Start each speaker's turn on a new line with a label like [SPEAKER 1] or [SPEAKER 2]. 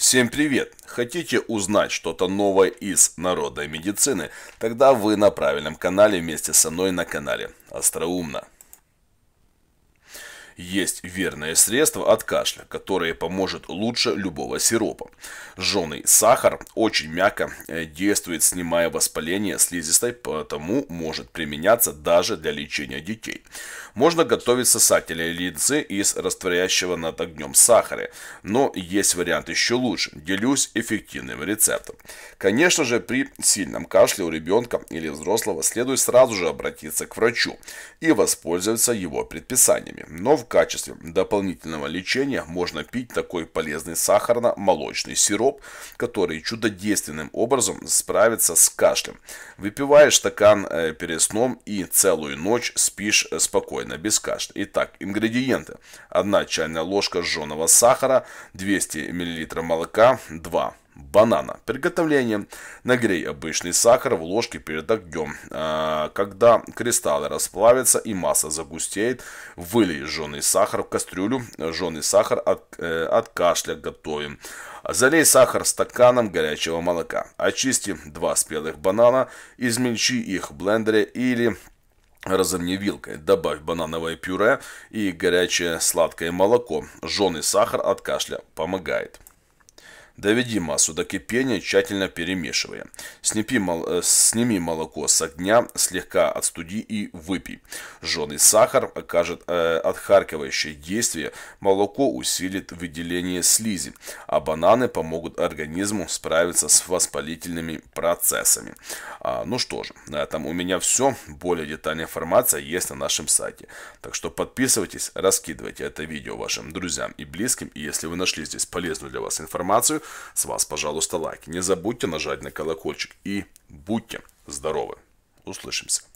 [SPEAKER 1] Всем привет! Хотите узнать что-то новое из народной медицины? Тогда вы на правильном канале вместе со мной на канале Остроумно. Есть верное средство от кашля, которое поможет лучше любого сиропа. Жженый сахар очень мягко э, действует, снимая воспаление слизистой, потому может применяться даже для лечения детей. Можно готовить сосательные линзы из растворящего над огнем сахара, но есть вариант еще лучше. Делюсь эффективным рецептом. Конечно же, при сильном кашле у ребенка или взрослого следует сразу же обратиться к врачу и воспользоваться его предписаниями. Но в качестве дополнительного лечения можно пить такой полезный сахарно-молочный сироп, который чудодейственным образом справится с кашлем. Выпиваешь стакан э, перед сном и целую ночь спишь э, спокойно, без кашля. Итак, ингредиенты. 1 чайная ложка жженого сахара, 200 мл молока, 2 банана. Приготовление. Нагрей обычный сахар в ложке перед огнем. А, когда кристаллы расплавятся и масса загустеет, вылей жженый сахар в кастрюлю. Жженый сахар от, э, от кашля готовим. Залей сахар стаканом горячего молока. Очисти два спелых банана, измельчи их в блендере или разомни вилкой. Добавь банановое пюре и горячее сладкое молоко. Жженый сахар от кашля помогает. Доведи массу до кипения, тщательно перемешивая. Снипи мол... Э, сними молоко с огня, слегка отстуди и выпей. Жженый сахар окажет э, отхаркивающее действие, молоко усилит выделение слизи, а бананы помогут организму справиться с воспалительными процессами. А, ну что же, на этом у меня все. Более детальная информация есть на нашем сайте. Так что подписывайтесь, раскидывайте это видео вашим друзьям и близким. И если вы нашли здесь полезную для вас информацию, с вас, пожалуйста, лайк. Не забудьте нажать на колокольчик и будьте здоровы. Услышимся.